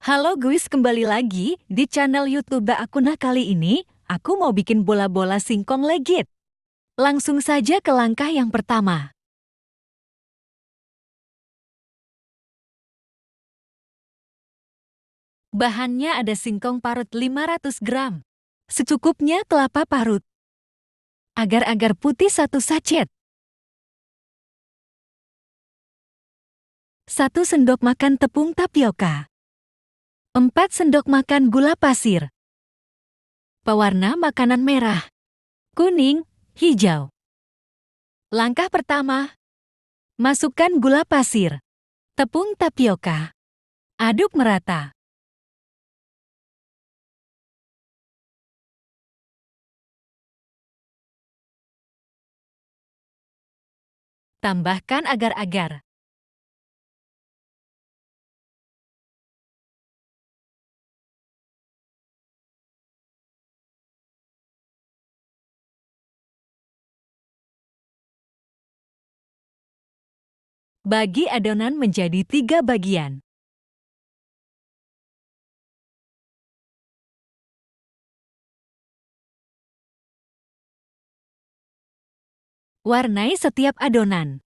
Halo guys, kembali lagi di channel YouTube aku. Nah, kali ini aku mau bikin bola-bola singkong legit. Langsung saja ke langkah yang pertama. Bahannya ada singkong parut 500 gram, secukupnya kelapa parut, agar-agar putih satu sachet, satu sendok makan tepung tapioka, 4 sendok makan gula pasir. Pewarna makanan merah, kuning, hijau. Langkah pertama, masukkan gula pasir, tepung tapioka, aduk merata. Tambahkan agar-agar. Bagi adonan menjadi tiga bagian. Warnai setiap adonan.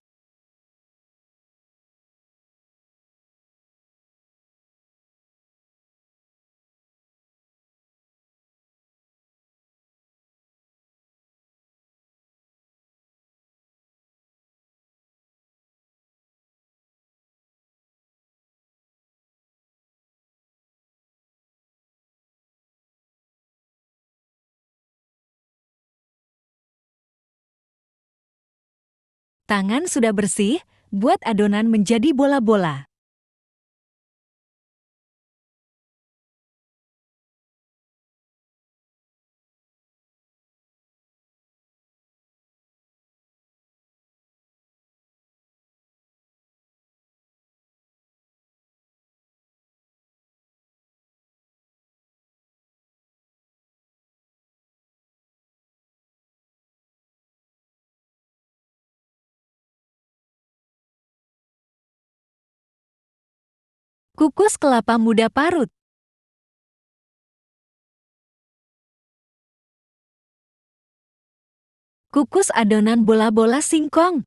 Tangan sudah bersih, buat adonan menjadi bola-bola. Kukus kelapa muda parut. Kukus adonan bola-bola singkong.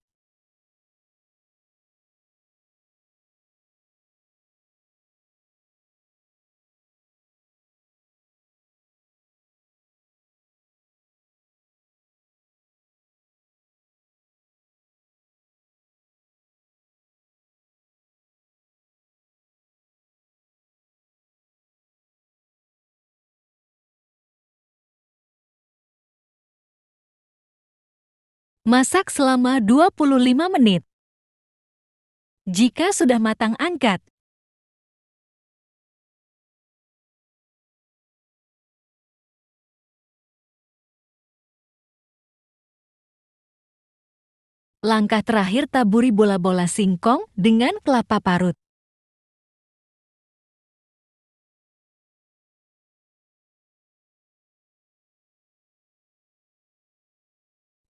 Masak selama 25 menit. Jika sudah matang angkat. Langkah terakhir taburi bola-bola singkong dengan kelapa parut.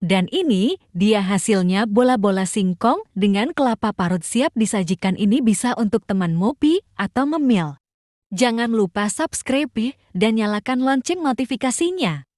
Dan ini, dia hasilnya bola-bola singkong dengan kelapa parut siap disajikan ini bisa untuk teman mopi atau memil. Jangan lupa subscribe dan nyalakan lonceng notifikasinya.